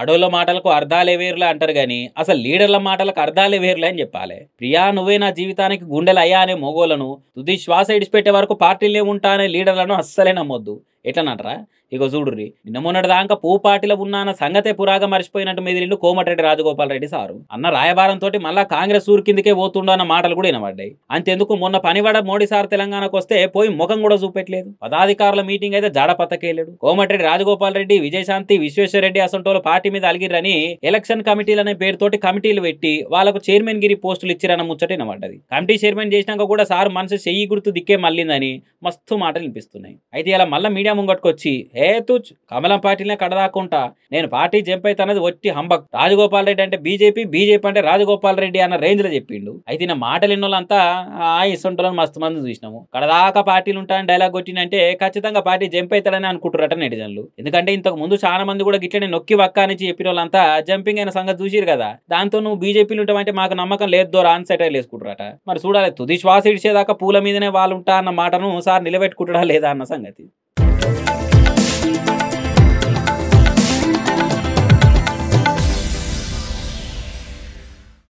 ఆడోళ్ళ మాటలకు అర్థాలే వేరులే అంటారు కానీ అసలు లీడర్ల మాటలకు అర్థాలే వేరులే అని చెప్పాలి ప్రియా నువ్వే నా జీవితానికి గుండెలు అయ్యా అనే మోగోలను తుది శ్వాస ఇడిచిపెట్టే వరకు పార్టీలే ఉంటా అనే లీడర్లను అస్సలే నమ్మొద్దు ఎట్లనట్రా ఇక చూడుర్రి నిన్న మొన్నటి దాకా పూపాటిలో ఉన్న సంగతే పురాగా మర్చిపోయినట్టు ఇల్లు కోమటిరెడ్డి రాజగోపాల్ రెడ్డి సారు అన్న రాయబారంతో మళ్ళా కాంగ్రెస్ ఊరి కిందకే పోతుండో అన్న మాటలు కూడా వినబడ్డాయి అంతెందుకు మొన్న పనివాడ మోడీ సార్ తెలంగాణకు వస్తే పోయి ముఖం కూడా చూపెట్టలేదు పదాధికారుల మీటింగ్ అయితే జాడ పతకేయలేడు కోమటిరెడ్డి రాజగోపాల్ రెడ్డి విజయశాంతి విశ్వేశ్వరరెడ్డి అసంటోలు పార్టీ మీద అలిగిరని ఎలక్షన్ కమిటీలు అనే పేరుతోటి కమిటీలు పెట్టి వాళ్ళకు చైర్మన్ గిరి పోస్టులు ఇచ్చిరన్న ముచ్చట వినబడ్డది కమిటీ చైర్మన్ చేసినాక కూడా సార్ మనసు చెయ్యి గుర్తు దిక్కే మళ్ళీందని మస్తు మాటలు వినిపిస్తున్నాయి అయితే ఇలా మళ్ళీ మీడియా సైన్యం ముంగట్టుకొచ్చి ఏ తుచ్ కమలం పార్టీనే కడదాకుంటా నేను పార్టీ జంప్ అవుతానది వట్టి హంబక్ రాజగోపాల్ రెడ్డి అంటే బీజేపీ బీజేపీ అంటే రాజగోపాల్ రెడ్డి అన్న రేంజ్ లో చెప్పిండు అయితే నా మాటలు ఎన్నోళ్ళంతా ఆ ఇసొంటోళ్ళని మస్తు మంది చూసినాము కడదాకా పార్టీలు ఉంటాయని డైలాగ్ కొట్టినంటే ఖచ్చితంగా పార్టీ జంప్ అవుతాడని అనుకుంటారట నెటిజన్లు ఎందుకంటే ఇంతకు ముందు చాలా మంది కూడా గిట్లనే నొక్కి వక్క నుంచి చెప్పిన వాళ్ళంతా జంపింగ్ అయిన సంగతి చూసిరు కదా దాంతో నువ్వు బీజేపీలు ఉంటామంటే మాకు నమ్మకం లేదు రాన్ సెటైల్ వేసుకుంటారట మరి చూడాలి తుది శ్వాస ఇడిచేదాకా పూల మీదనే వాళ్ళు ఉంటా అన్న మాటను సార్ నిలబెట్టుకుంటా లేదా అన్న సంగతి